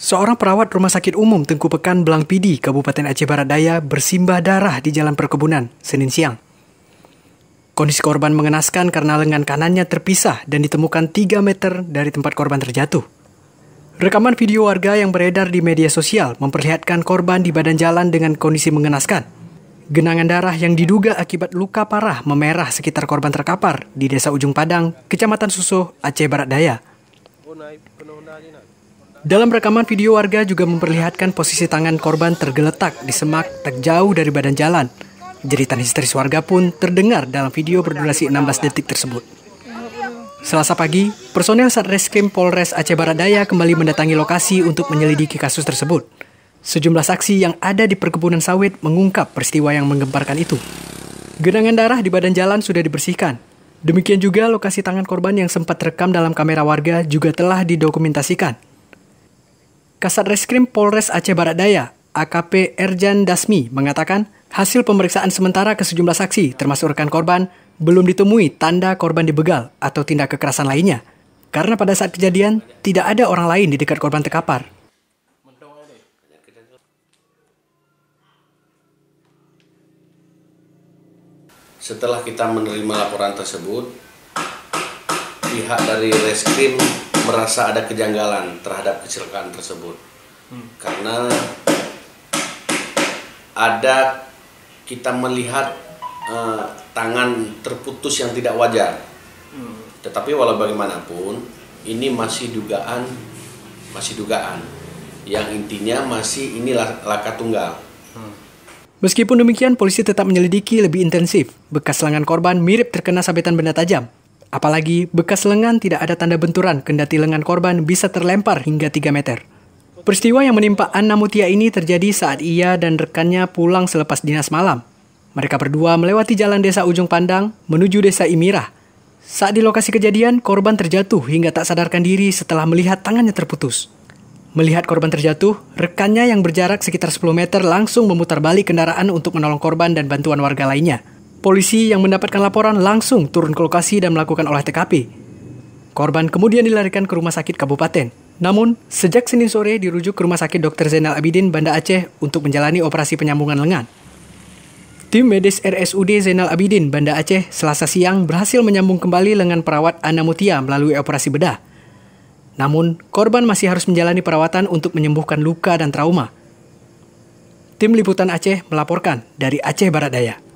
Seorang perawat Rumah Sakit Umum Tengku Pekan Belang Pidi, Kabupaten Aceh Barat Daya bersimbah darah di Jalan Perkebunan, Senin siang. Kondisi korban mengenaskan karena lengan kanannya terpisah dan ditemukan 3 meter dari tempat korban terjatuh. Rekaman video warga yang beredar di media sosial memperlihatkan korban di badan jalan dengan kondisi mengenaskan. Genangan darah yang diduga akibat luka parah memerah sekitar korban terkapar di Desa Ujung Padang, Kecamatan Susuh, Aceh Barat Daya. Dalam rekaman video warga juga memperlihatkan posisi tangan korban tergeletak di semak tak jauh dari badan jalan. Jeritan histeris warga pun terdengar dalam video berdurasi 16 detik tersebut. Selasa pagi, personel Satreskrim Polres Aceh Barat Daya kembali mendatangi lokasi untuk menyelidiki kasus tersebut. Sejumlah saksi yang ada di perkebunan sawit mengungkap peristiwa yang menggemparkan itu. Genangan darah di badan jalan sudah dibersihkan. Demikian juga lokasi tangan korban yang sempat rekam dalam kamera warga juga telah didokumentasikan. Kasat Reskrim Polres Aceh Barat Daya, AKP Erjan Dasmi, mengatakan hasil pemeriksaan sementara ke sejumlah saksi, termasuk rekan korban, belum ditemui tanda korban dibegal atau tindak kekerasan lainnya. Karena pada saat kejadian, tidak ada orang lain di dekat korban terkapar. Setelah kita menerima laporan tersebut, pihak dari reskrim merasa ada kejanggalan terhadap kecelakaan tersebut hmm. karena ada kita melihat uh, tangan terputus yang tidak wajar hmm. tetapi walau bagaimanapun ini masih dugaan masih dugaan yang intinya masih ini laka tunggal hmm. Meskipun demikian, polisi tetap menyelidiki lebih intensif. Bekas lengan korban mirip terkena sabetan benda tajam. Apalagi bekas lengan tidak ada tanda benturan, kendati lengan korban bisa terlempar hingga 3 meter. Peristiwa yang menimpa Anna Mutia ini terjadi saat ia dan rekannya pulang selepas dinas malam. Mereka berdua melewati jalan desa Ujung Pandang menuju desa Imirah. Saat di lokasi kejadian, korban terjatuh hingga tak sadarkan diri setelah melihat tangannya terputus. Melihat korban terjatuh, rekannya yang berjarak sekitar 10 meter langsung memutar balik kendaraan untuk menolong korban dan bantuan warga lainnya. Polisi yang mendapatkan laporan langsung turun ke lokasi dan melakukan olah TKP. Korban kemudian dilarikan ke rumah sakit kabupaten. Namun, sejak Senin sore dirujuk ke rumah sakit Dr. Zainal Abidin, Banda Aceh untuk menjalani operasi penyambungan lengan. Tim medis RSUD Zainal Abidin, Banda Aceh, selasa siang berhasil menyambung kembali lengan perawat Ana Mutia melalui operasi bedah. Namun, korban masih harus menjalani perawatan untuk menyembuhkan luka dan trauma. Tim Liputan Aceh melaporkan dari Aceh Barat Daya.